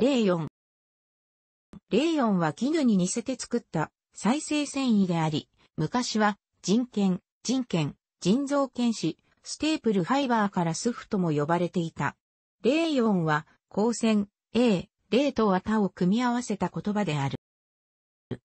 04。04は絹に似せて作った再生繊維であり、昔は人権、人権、人造剣士、ステープルファイバーからスフとも呼ばれていた。04は光線、A、0と綿を組み合わせた言葉である。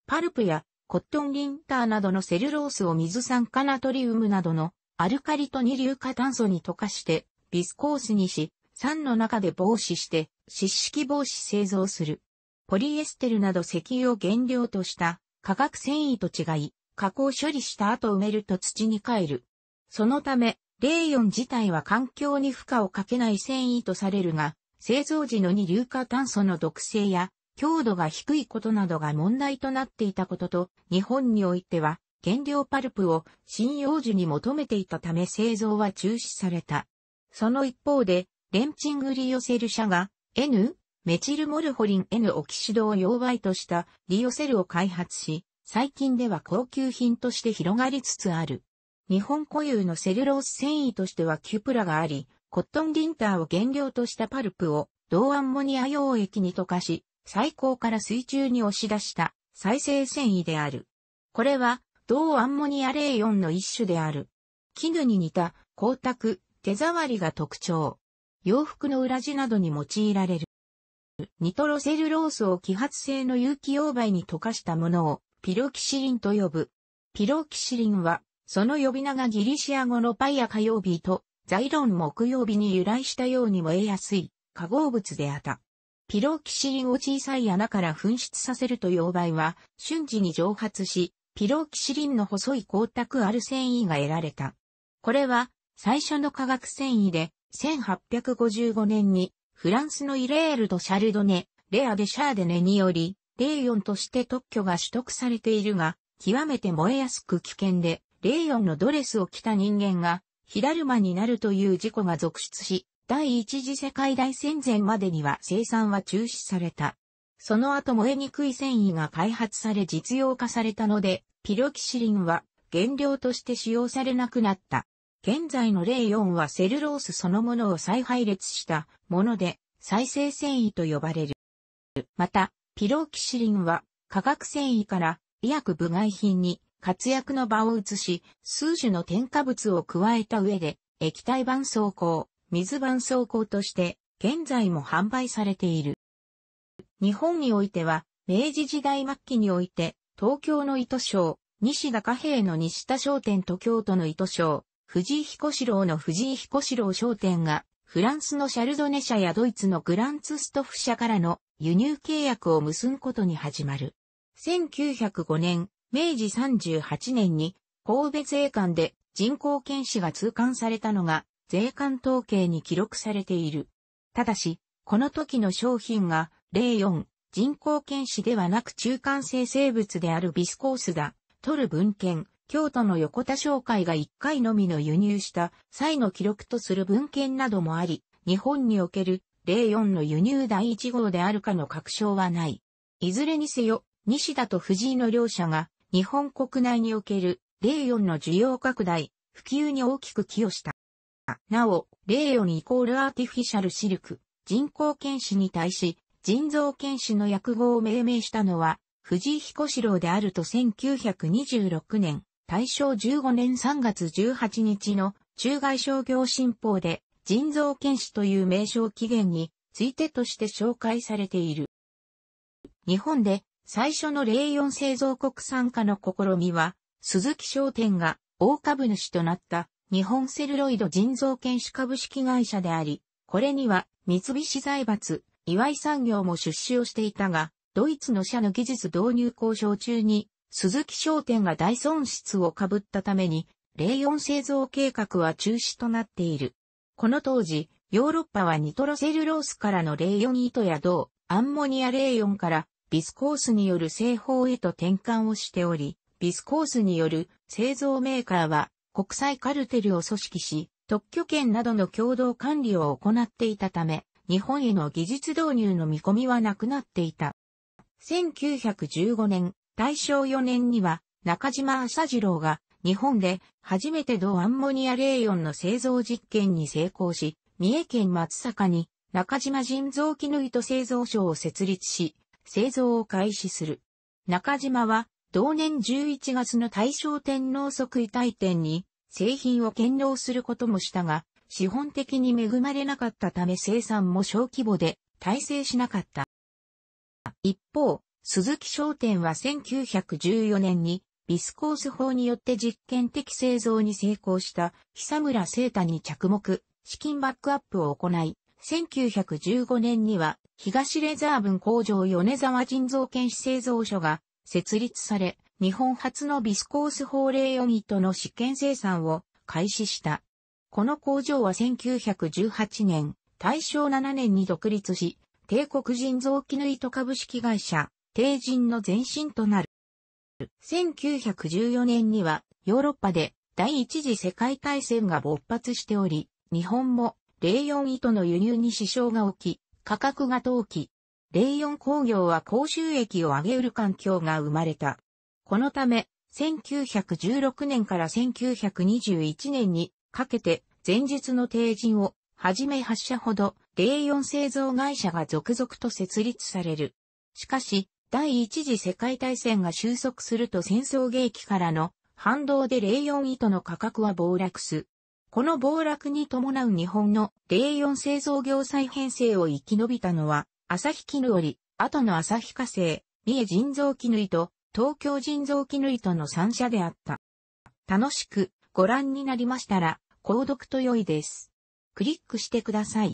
パルプやコットンリンターなどのセルロースを水酸化ナトリウムなどのアルカリと二硫化炭素に溶かしてビスコースにし、酸の中で防止して湿式防止製造する。ポリエステルなど石油を原料とした化学繊維と違い、加工処理した後埋めると土に帰る。そのため、レーヨン自体は環境に負荷をかけない繊維とされるが、製造時の二硫化炭素の毒性や強度が低いことなどが問題となっていたことと、日本においては原料パルプを信葉樹に求めていたため製造は中止された。その一方で、レンチングリヨセル社が N、メチルモルホリン N オキシドを溶媒としたリオセルを開発し、最近では高級品として広がりつつある。日本固有のセルロース繊維としてはキュプラがあり、コットンリンターを原料としたパルプを銅アンモニア溶液に溶かし、最高から水中に押し出した再生繊維である。これは銅アンモニア04の一種である。絹に似た光沢、手触りが特徴。洋服の裏地などに用いられる。ニトロセルロースを揮発性の有機溶媒に溶かしたものをピロキシリンと呼ぶ。ピロキシリンは、その呼び名がギリシア語のパイア火曜日とザイロン木曜日に由来したように燃えやすい化合物であった。ピロキシリンを小さい穴から噴出させると溶媒は瞬時に蒸発し、ピロキシリンの細い光沢ある繊維が得られた。これは最初の化学繊維で1855年に、フランスのイレールとシャルドネ、レアでシャーデネにより、レイヨンとして特許が取得されているが、極めて燃えやすく危険で、レイヨンのドレスを着た人間が、火だるまになるという事故が続出し、第一次世界大戦前までには生産は中止された。その後燃えにくい繊維が開発され実用化されたので、ピロキシリンは原料として使用されなくなった。現在の例4はセルロースそのものを再配列したもので、再生繊維と呼ばれる。また、ピローキシリンは化学繊維から医薬部外品に活躍の場を移し、数種の添加物を加えた上で、液体伴創膏、水伴創膏として、現在も販売されている。日本においては、明治時代末期において、東京の糸商、西田貨幣の西田商店と京都の糸商、藤井彦四郎の藤井彦四郎商店が、フランスのシャルドネ社やドイツのグランツストフ社からの輸入契約を結ぶことに始まる。1905年、明治38年に神戸税関で人口検視が通関されたのが税関統計に記録されている。ただし、この時の商品が例4人口検視ではなく中間生成物であるビスコースだ、取る文献、京都の横田商会が1回のみの輸入した際の記録とする文献などもあり、日本における04の輸入第1号であるかの確証はない。いずれにせよ、西田と藤井の両者が日本国内における04の需要拡大、普及に大きく寄与した。なお、04イコールアーティフィシャルシルク、人工犬士に対し、人造犬士の訳語を命名したのは、藤井彦四郎であると1926年、大正15年3月18日の中外商業新報で人造剣士という名称起源についてとして紹介されている。日本で最初のレーヨン製造国産化の試みは、鈴木商店が大株主となった日本セルロイド人造剣士株式会社であり、これには三菱財閥、岩井産業も出資をしていたが、ドイツの社の技術導入交渉中に鈴木商店が大損失を被ったために、レイオン製造計画は中止となっている。この当時、ヨーロッパはニトロセルロースからのレイオン糸や銅、アンモニアレイオンからビスコースによる製法へと転換をしており、ビスコースによる製造メーカーは国際カルテルを組織し、特許権などの共同管理を行っていたため、日本への技術導入の見込みはなくなっていた。1915年、大正4年には中島朝次郎が日本で初めて銅アンモニアレーヨンの製造実験に成功し、三重県松阪に中島人造機縫糸製造所を設立し、製造を開始する。中島は同年11月の大正天皇即位大典に製品を献納することもしたが、資本的に恵まれなかったため生産も小規模で体制しなかった。一方、鈴木商店は1914年にビスコース法によって実験的製造に成功した久村聖太に着目、資金バックアップを行い、1915年には東レザー分工場米沢人造剣士製造所が設立され、日本初のビスコース法令用ニットの試験生産を開始した。この工場は1918年、大正7年に独立し、帝国人造機い糸株式会社、帝人の前身となる。1914年にはヨーロッパで第一次世界大戦が勃発しており、日本も0四糸の輸入に支障が起き、価格が陶器。0四工業は高収益を上げうる環境が生まれた。このため、1916年から1921年にかけて前日の定人をはじめ8社ほど0四製造会社が続々と設立される。しかし、第一次世界大戦が収束すると戦争契役からの反動で04糸の価格は暴落す。この暴落に伴う日本の04製造業再編成を生き延びたのは、日絹織、後の日化成、三重人造絹と東京人造絹との3社であった。楽しくご覧になりましたら、購読と良いです。クリックしてください。